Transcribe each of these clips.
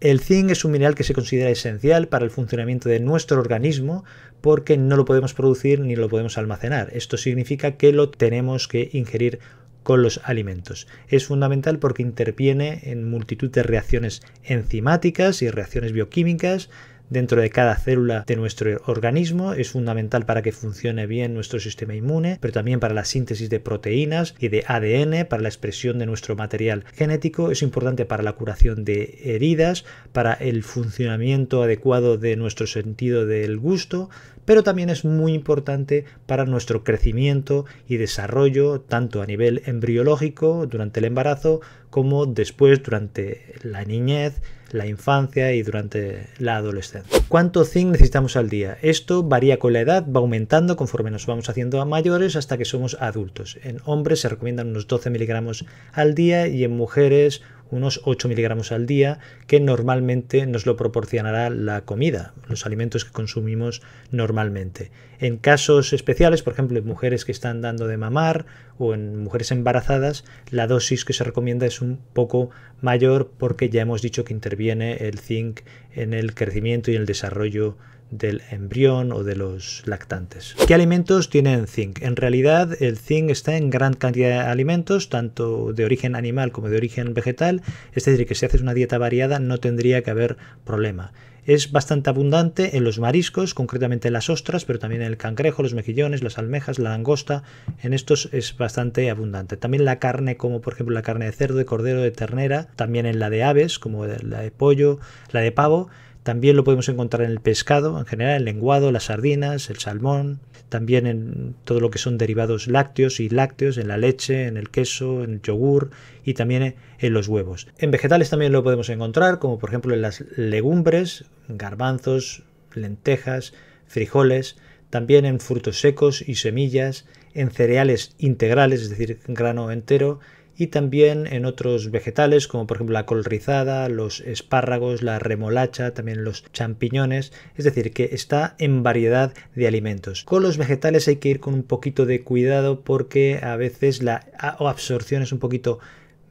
El zinc es un mineral que se considera esencial para el funcionamiento de nuestro organismo porque no lo podemos producir ni lo podemos almacenar. Esto significa que lo tenemos que ingerir con los alimentos. Es fundamental porque interviene en multitud de reacciones enzimáticas y reacciones bioquímicas dentro de cada célula de nuestro organismo. Es fundamental para que funcione bien nuestro sistema inmune, pero también para la síntesis de proteínas y de ADN, para la expresión de nuestro material genético. Es importante para la curación de heridas, para el funcionamiento adecuado de nuestro sentido del gusto, pero también es muy importante para nuestro crecimiento y desarrollo, tanto a nivel embriológico durante el embarazo como después durante la niñez la infancia y durante la adolescencia. ¿Cuánto zinc necesitamos al día? Esto varía con la edad, va aumentando conforme nos vamos haciendo a mayores hasta que somos adultos. En hombres se recomiendan unos 12 miligramos al día y en mujeres unos 8 miligramos al día, que normalmente nos lo proporcionará la comida, los alimentos que consumimos normalmente. En casos especiales, por ejemplo, en mujeres que están dando de mamar o en mujeres embarazadas, la dosis que se recomienda es un poco mayor porque ya hemos dicho que interviene el zinc en el crecimiento y el desarrollo del embrión o de los lactantes. ¿Qué alimentos tienen zinc? En realidad el zinc está en gran cantidad de alimentos, tanto de origen animal como de origen vegetal, es decir, que si haces una dieta variada no tendría que haber problema. Es bastante abundante en los mariscos, concretamente en las ostras, pero también en el cangrejo, los mejillones, las almejas, la langosta, en estos es bastante abundante. También la carne, como por ejemplo la carne de cerdo, de cordero, de ternera, también en la de aves, como la de pollo, la de pavo, también lo podemos encontrar en el pescado, en general, el lenguado, las sardinas, el salmón, también en todo lo que son derivados lácteos y lácteos, en la leche, en el queso, en el yogur y también en los huevos. En vegetales también lo podemos encontrar, como por ejemplo en las legumbres, garbanzos, lentejas, frijoles, también en frutos secos y semillas, en cereales integrales, es decir, grano entero, y también en otros vegetales como por ejemplo la col rizada, los espárragos, la remolacha, también los champiñones, es decir, que está en variedad de alimentos. Con los vegetales hay que ir con un poquito de cuidado porque a veces la absorción es un poquito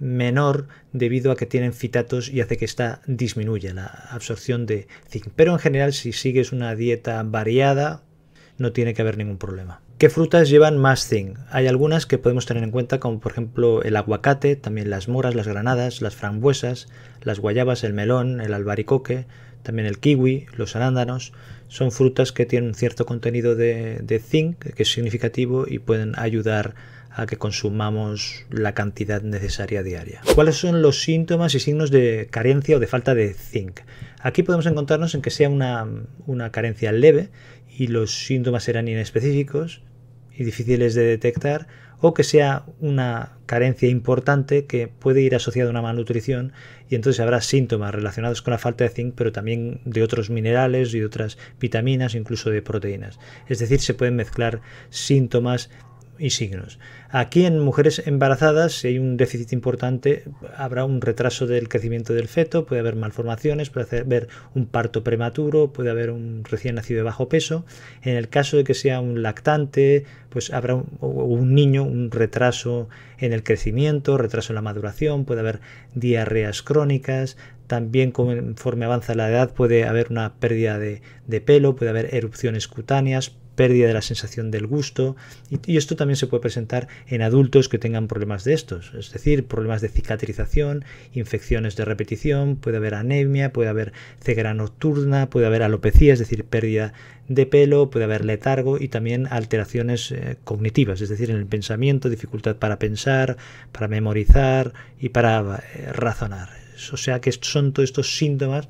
menor debido a que tienen fitatos y hace que esta disminuya la absorción de zinc. Pero en general si sigues una dieta variada no tiene que haber ningún problema. ¿Qué frutas llevan más zinc? Hay algunas que podemos tener en cuenta, como por ejemplo el aguacate, también las moras, las granadas, las frambuesas, las guayabas, el melón, el albaricoque, también el kiwi, los arándanos. Son frutas que tienen un cierto contenido de, zinc que es significativo y pueden ayudar a que consumamos la cantidad necesaria diaria. ¿Cuáles son los síntomas y signos de carencia o de falta de zinc? Aquí podemos encontrarnos en que sea una, una carencia leve y los síntomas serán inespecíficos y difíciles de detectar, o que sea una carencia importante que puede ir asociada a una malnutrición y entonces habrá síntomas relacionados con la falta de zinc, pero también de otros minerales y otras vitaminas, incluso de proteínas. Es decir, se pueden mezclar síntomas y signos. Aquí en mujeres embarazadas, si hay un déficit importante, habrá un retraso del crecimiento del feto, puede haber malformaciones, puede haber un parto prematuro, puede haber un recién nacido de bajo peso. En el caso de que sea un lactante, pues habrá un, niño, un retraso en el crecimiento, retraso en la maduración, puede haber diarreas crónicas, también conforme avanza la edad puede haber una pérdida de, pelo, puede haber erupciones cutáneas, pérdida de la sensación del gusto. Y, esto también se puede presentar en adultos que tengan problemas de estos, es decir, problemas de cicatrización, infecciones de repetición, puede haber anemia, puede haber ceguera nocturna, puede haber alopecia, es decir, pérdida de pelo, puede haber letargo y también alteraciones eh, cognitivas, es decir, en el pensamiento, dificultad para pensar, para memorizar y para eh, razonar. O sea que son todos estos síntomas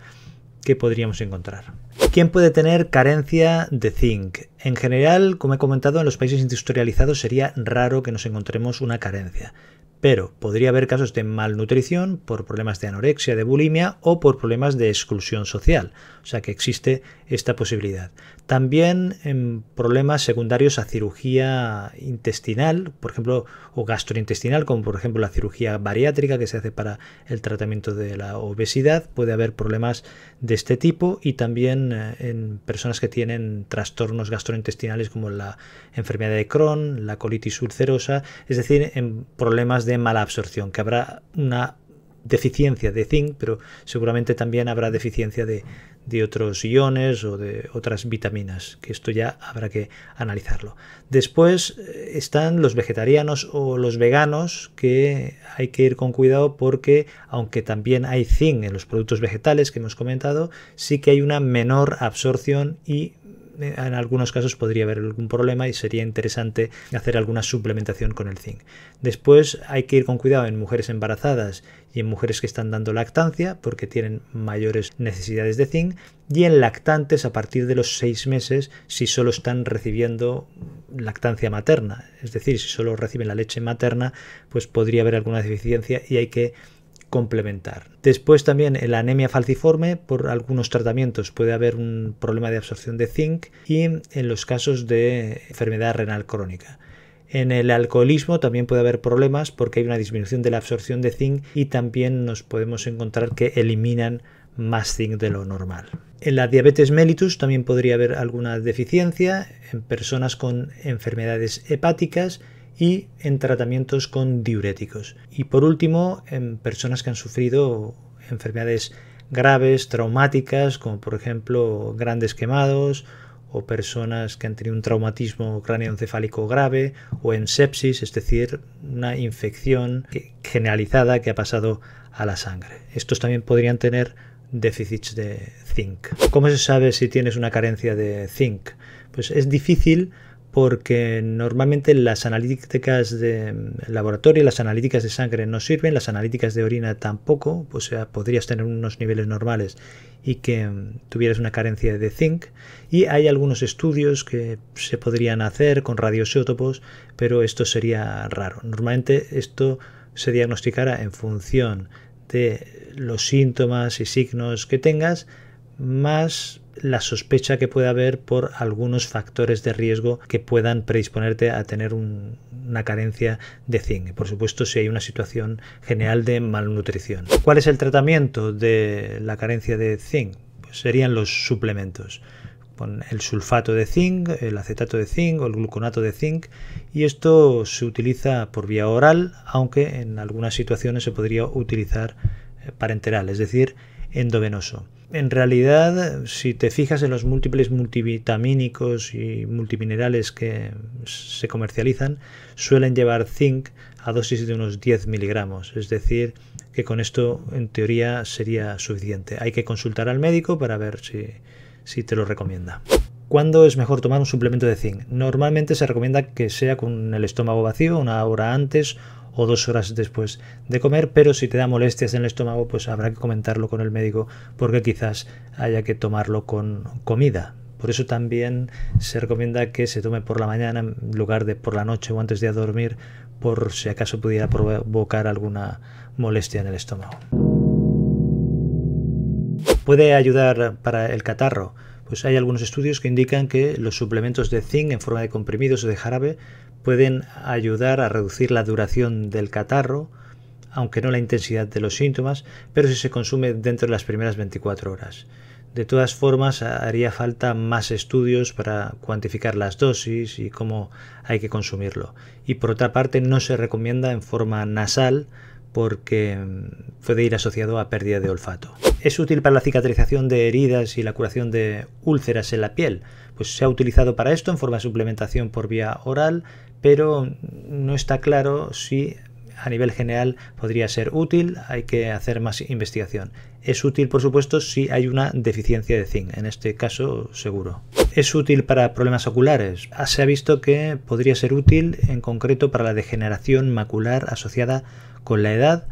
que podríamos encontrar. ¿Quién puede tener carencia de zinc? En general, como he comentado, en los países industrializados sería raro que nos encontremos una carencia, pero podría haber casos de malnutrición por problemas de anorexia, de bulimia o por problemas de exclusión social. O sea que existe esta posibilidad. También en em, problemas secundarios a cirugía intestinal, por ejemplo, o gastrointestinal, como por ejemplo la cirugía bariátrica que se hace para el tratamiento de la obesidad, puede haber problemas de este tipo y también eh, en personas que tienen trastornos gastrointestinales como la enfermedad de Crohn, la colitis ulcerosa, es decir, en problemas mala absorción, que habrá una deficiencia de zinc, pero seguramente también habrá deficiencia de, de, otros iones o de otras vitaminas, que esto ya habrá que analizarlo. Después eh, están los vegetarianos o los veganos, que hay que ir con cuidado porque aunque también hay zinc en los productos vegetales que hemos comentado, sí que hay una menor absorción y eh, en algunos casos podría haber algún problema y sería interesante hacer alguna suplementación con el zinc. Después hay que ir con cuidado en mujeres embarazadas y en mujeres que están dando lactancia porque tienen mayores necesidades de zinc y en lactantes a partir de los seis meses si solo están recibiendo lactancia materna, es decir, si solo reciben la leche materna, pues podría haber alguna deficiencia y hay que complementar. Después también en eh, la anemia falciforme, por algunos tratamientos puede haber un problema de absorción de zinc y en los casos de enfermedad renal crónica. En el alcoholismo también puede haber problemas porque hay una disminución de la absorción de zinc y también nos podemos encontrar que eliminan más zinc de lo normal. En la diabetes mellitus también podría haber alguna deficiencia en personas con enfermedades hepáticas y en tratamientos con diuréticos. Y por último, en personas que han sufrido enfermedades graves, traumáticas, como por ejemplo grandes quemados o personas que han tenido un traumatismo cráneoencefálico grave o en sepsis, es decir, una infección generalizada que ha pasado a la sangre. Estos también podrían tener déficits de zinc. ¿Cómo se sabe si tienes una carencia de zinc? Pues es difícil porque normalmente las analíticas de mm, laboratorio, las analíticas de sangre no sirven, las analíticas de orina tampoco, o sea, podrías tener unos niveles normales y que mm, tuvieras una carencia de zinc. Y hay algunos estudios que se podrían hacer con radiosiótopos, pero esto sería raro. Normalmente esto se diagnosticará en función de los síntomas y signos que tengas, más la sospecha que puede haber por algunos factores de riesgo que puedan predisponerte a tener una carencia de zinc. Por supuesto, si hay una situación general de malnutrición. ¿Cuál es el tratamiento de la carencia de zinc? Pues serían los suplementos con el sulfato de zinc, el acetato de zinc o el gluconato de zinc y esto se utiliza por vía oral, aunque en algunas situaciones se podría utilizar eh, parenteral, es decir, endovenoso. En realidad, si te fijas en los múltiples multivitamínicos y multiminerales que se comercializan, suelen llevar zinc a dosis de unos 10 miligramos. Es decir, que con esto en teoría sería suficiente. Hay que consultar al médico para ver si, te lo recomienda. ¿Cuándo es mejor tomar un suplemento de zinc? Normalmente se recomienda que sea con el estómago vacío, una hora antes o dos horas después de comer, pero si te da molestias en el estómago, pues habrá que comentarlo con el médico porque quizás haya que tomarlo con comida. Por eso también se recomienda que se tome por la mañana en lugar de por la noche o antes de dormir, por si acaso pudiera provocar alguna molestia en el estómago. Puede ayudar para el catarro pues hay algunos estudios que indican que los suplementos de zinc en forma de comprimidos o de jarabe pueden ayudar a reducir la duración del catarro, aunque no la intensidad de los síntomas, pero si se consume dentro de las primeras 24 horas. De todas formas, haría falta más estudios para cuantificar las dosis y cómo hay que consumirlo. Y por otra parte, no se recomienda en forma nasal porque puede mm, ir asociado a pérdida de olfato. Es útil para la cicatrización de heridas y la curación de úlceras en la piel, pues se ha utilizado para esto en forma de suplementación por vía oral, pero mm, no está claro si a nivel general podría ser útil, hay que hacer más investigación. Es útil, por supuesto, si hay una deficiencia de zinc, en este caso seguro. Es útil para problemas oculares. Ah, se ha visto que podría ser útil en concreto para la degeneración macular asociada con la edad,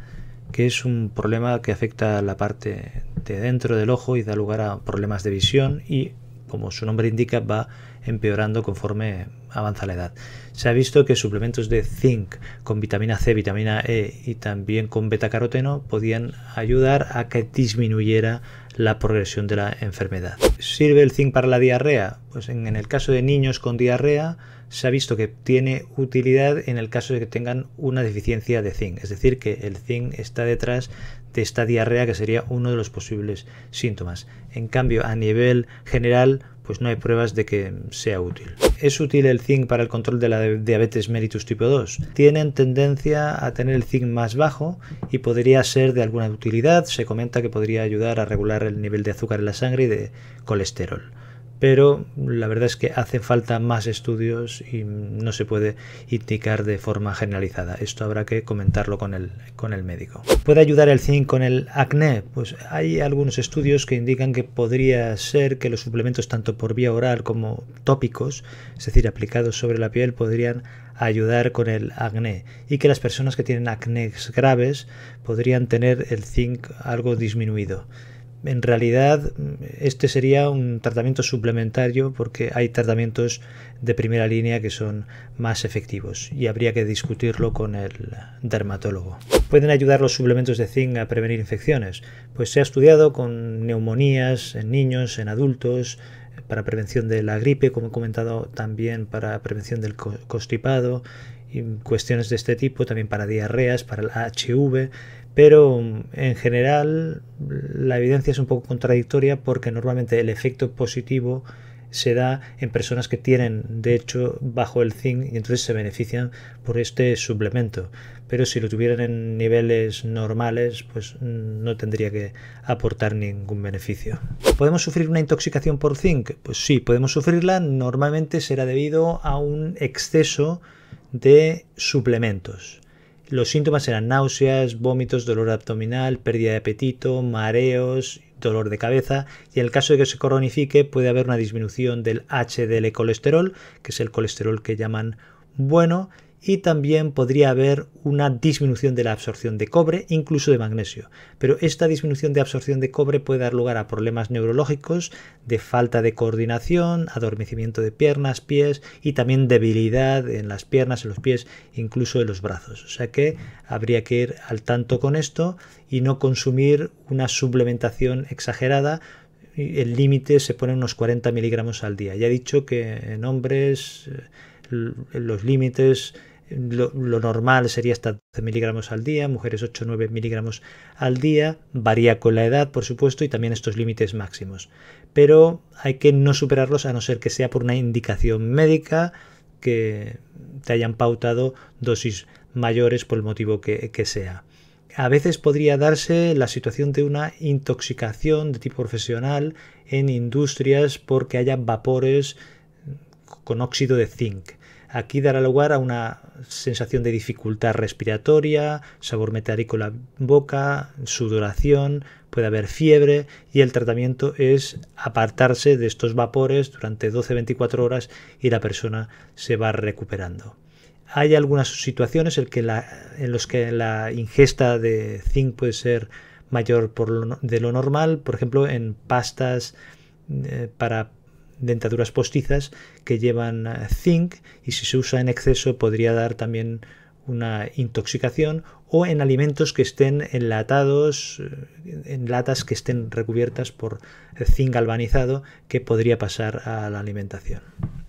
que es un problema que afecta a la parte de dentro del ojo y da lugar a problemas de visión y, como su nombre indica, va empeorando conforme avanza la edad. Se ha visto que suplementos de zinc con vitamina C, vitamina E y también con beta caroteno podían ayudar a que disminuyera la progresión de la enfermedad. ¿Sirve el zinc para la diarrea? Pues en, el caso de niños con diarrea se ha visto que tiene utilidad en el caso de que tengan una deficiencia de zinc, es decir, que el zinc está detrás de esta diarrea que sería uno de los posibles síntomas. En cambio, a nivel general, pues no hay pruebas de que sea útil. ¿Es útil el zinc para el control de la diabetes mellitus tipo 2? Tienen tendencia a tener el zinc más bajo y podría ser de alguna utilidad. Se comenta que podría ayudar a regular el nivel de azúcar en la sangre y de colesterol. Pero la verdad es que hace falta más estudios y no se puede indicar de forma generalizada. Esto habrá que comentarlo con el, con el médico. ¿Puede ayudar el zinc con el acné? Pues hay algunos estudios que indican que podría ser que los suplementos tanto por vía oral como tópicos, es decir, aplicados sobre la piel, podrían ayudar con el acné y que las personas que tienen acné graves podrían tener el zinc algo disminuido en realidad este sería un tratamiento suplementario porque hay tratamientos de primera línea que son más efectivos y habría que discutirlo con el dermatólogo. ¿Pueden ayudar los suplementos de zinc a prevenir infecciones? Pues se ha estudiado con neumonías en niños, en adultos, para prevención de la gripe, como he comentado también para prevención del constipado cuestiones de este tipo, también para diarreas, para el HV, pero en general la evidencia es un poco contradictoria porque normalmente el efecto positivo se da en personas que tienen de hecho bajo el zinc y entonces se benefician por este suplemento pero si lo tuvieran en niveles normales pues no tendría que aportar ningún beneficio podemos sufrir una intoxicación por zinc pues sí podemos sufrirla normalmente será debido a un exceso de suplementos. Los síntomas eran náuseas, vómitos, dolor abdominal, pérdida de apetito, mareos, dolor de cabeza y en el caso de que se coronifique puede haber una disminución del HDL colesterol, que es el colesterol que llaman bueno, y también podría haber una disminución de la absorción de cobre, incluso de magnesio. Pero esta disminución de absorción de cobre puede dar lugar a problemas neurológicos, de falta de coordinación, adormecimiento de piernas, pies y también debilidad en las piernas, en los pies, incluso en los brazos. O sea que habría que ir al tanto con esto y no consumir una suplementación exagerada el límite se pone unos 40 miligramos al día. Ya he dicho que en hombres eh, los límites lo, normal sería hasta 12 miligramos al día, mujeres 8 9 miligramos al día, varía con la edad, por supuesto, y también estos límites máximos. Pero hay que no superarlos a no ser que sea por una indicación médica que te hayan pautado dosis mayores por el motivo que sea. A veces podría darse la situación de una intoxicación de tipo profesional en industrias porque haya vapores con óxido de zinc Aquí dará lugar a una sensación de dificultad respiratoria, sabor metálico en la boca, sudoración, puede haber fiebre y el tratamiento es apartarse de estos vapores durante 12-24 horas y la persona se va recuperando. Hay algunas situaciones en, las los que la ingesta de zinc puede ser mayor por de lo normal, por ejemplo en pastas eh, para dentaduras postizas que llevan eh, zinc y si se usa en exceso podría dar también una intoxicación o en alimentos que estén enlatados, eh, en latas que estén recubiertas por eh, zinc galvanizado que podría pasar a la alimentación.